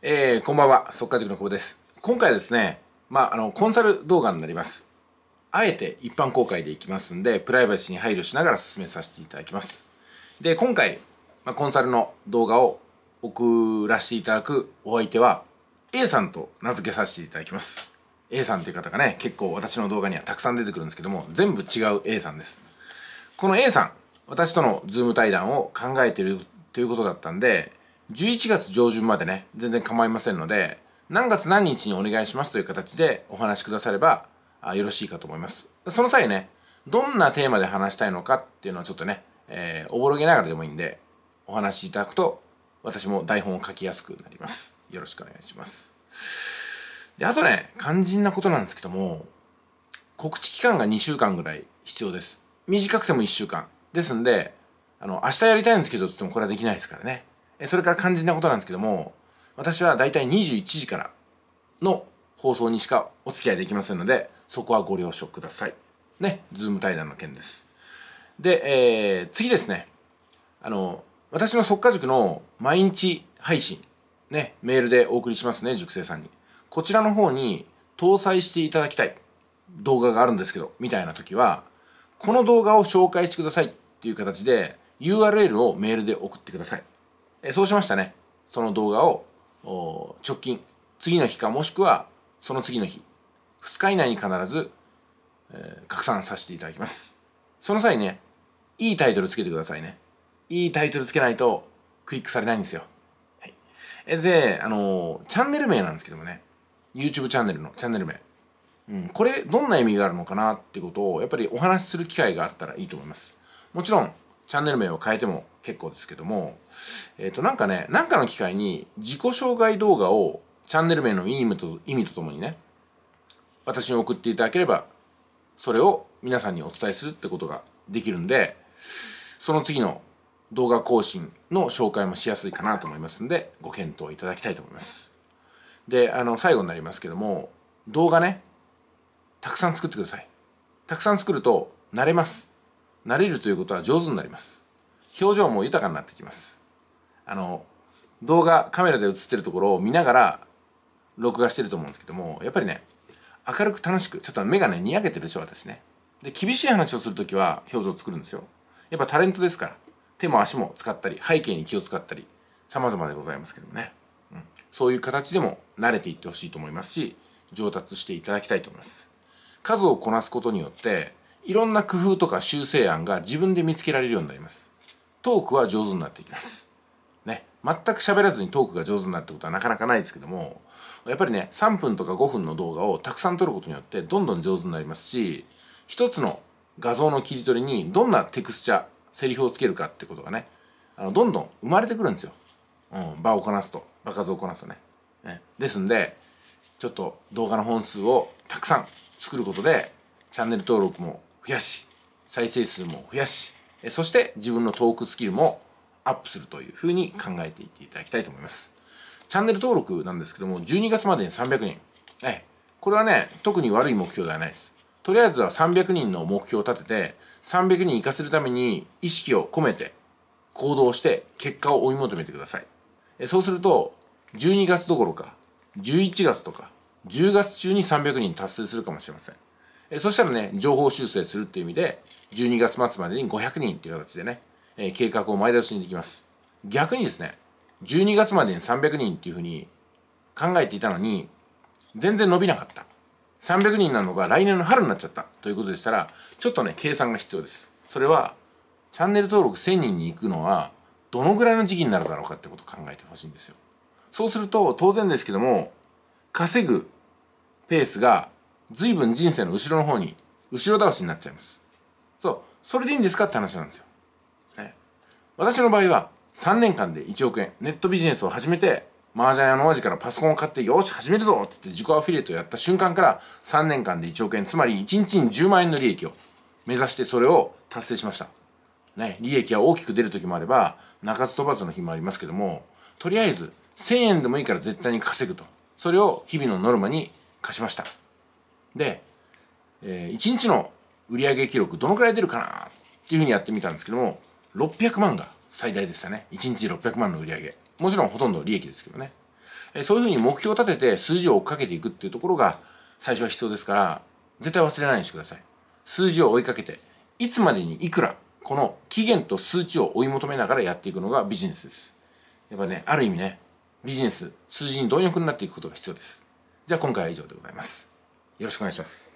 えー、こんばんは、速稼塾の久保です。今回はですね、まあ、あの、コンサル動画になります。あえて一般公開でいきますんで、プライバシーに配慮しながら進めさせていただきます。で、今回、まあ、コンサルの動画を送らせていただくお相手は、A さんと名付けさせていただきます。A さんという方がね、結構私の動画にはたくさん出てくるんですけども、全部違う A さんです。この A さん、私とのズーム対談を考えているということだったんで、11月上旬までね、全然構いませんので、何月何日にお願いしますという形でお話しくださればあよろしいかと思います。その際ね、どんなテーマで話したいのかっていうのはちょっとね、えー、おぼろげながらでもいいんで、お話しいただくと、私も台本を書きやすくなります。よろしくお願いします。で、あとね、肝心なことなんですけども、告知期間が2週間ぐらい必要です。短くても1週間。ですんで、あの、明日やりたいんですけど、つってもこれはできないですからね。それから肝心なことなんですけども、私はだいたい21時からの放送にしかお付き合いできませんので、そこはご了承ください。ね、ズーム対談の件です。で、えー、次ですね。あの、私の即家塾の毎日配信、ね、メールでお送りしますね、塾生さんに。こちらの方に搭載していただきたい動画があるんですけど、みたいな時は、この動画を紹介してくださいっていう形で URL をメールで送ってください。えそうしましたねその動画を直近次の日かもしくはその次の日2日以内に必ず、えー、拡散させていただきますその際ねいいタイトルつけてくださいねいいタイトルつけないとクリックされないんですよ、はい、えであのー、チャンネル名なんですけどもね YouTube チャンネルのチャンネル名、うん、これどんな意味があるのかなってことをやっぱりお話しする機会があったらいいと思いますもちろんチャンネル名を変えても結構ですけども、えっ、ー、と、なんかね、なんかの機会に自己紹介動画をチャンネル名の意味と、意味とともにね、私に送っていただければ、それを皆さんにお伝えするってことができるんで、その次の動画更新の紹介もしやすいかなと思いますんで、ご検討いただきたいと思います。で、あの、最後になりますけども、動画ね、たくさん作ってください。たくさん作ると、慣れます。慣れるということは上手になります表情も豊かになってきますあの動画カメラで映ってるところを見ながら録画してると思うんですけどもやっぱりね明るく楽しくちょっと目がねにやけてるでしょ私ねで厳しい話をするときは表情を作るんですよやっぱタレントですから手も足も使ったり背景に気を使ったり様々でございますけどもね、うん、そういう形でも慣れていってほしいと思いますし上達していただきたいと思います数をこなすことによっていろんな工夫とか修正案が自分で見つけられるようになりますトークは上手になっていきますね全く喋らずにトークが上手になるってことはなかなかないですけどもやっぱりね3分とか5分の動画をたくさん撮ることによってどんどん上手になりますし一つの画像の切り取りにどんなテクスチャセリフをつけるかってことがねあのどんどん生まれてくるんですよ、うん、場をこなすと場数をこなすとねねですんでちょっと動画の本数をたくさん作ることでチャンネル登録も増やし再生数も増やしそして自分のトークスキルもアップするというふうに考えていっていただきたいと思いますチャンネル登録なんですけども12月までに300人えこれはね特に悪い目標ではないですとりあえずは300人の目標を立てて300人活かせるために意識を込めて行動して結果を追い求めてくださいえそうすると12月どころか11月とか10月中に300人達成するかもしれませんえそしたらね、情報修正するっていう意味で、12月末までに500人っていう形でね、え計画を前倒しにできます。逆にですね、12月までに300人っていうふうに考えていたのに、全然伸びなかった。300人なのが来年の春になっちゃったということでしたら、ちょっとね、計算が必要です。それは、チャンネル登録1000人に行くのは、どのぐらいの時期になるだろうかってことを考えてほしいんですよ。そうすると、当然ですけども、稼ぐペースが随分人生の後ろの方に後ろ倒しになっちゃいますそうそれでいいんですかって話なんですよ、ね、私の場合は3年間で1億円ネットビジネスを始めて麻雀屋の王子からパソコンを買ってよし始めるぞって言って自己アフィリエイトをやった瞬間から3年間で1億円つまり1日に10万円の利益を目指してそれを達成しましたね利益は大きく出る時もあれば鳴かず飛ばずの日もありますけどもとりあえず1000円でもいいから絶対に稼ぐとそれを日々のノルマに課しましたで、えー、1日の売上記録どのくらい出るかなっていうふうにやってみたんですけども600万が最大でしたね1日600万の売上もちろんほとんど利益ですけどね、えー、そういうふうに目標を立てて数字を追っかけていくっていうところが最初は必要ですから絶対忘れないようにしてください数字を追いかけていつまでにいくらこの期限と数値を追い求めながらやっていくのがビジネスですやっぱねある意味ねビジネス数字に貪欲になっていくことが必要ですじゃあ今回は以上でございますよろしくお願いします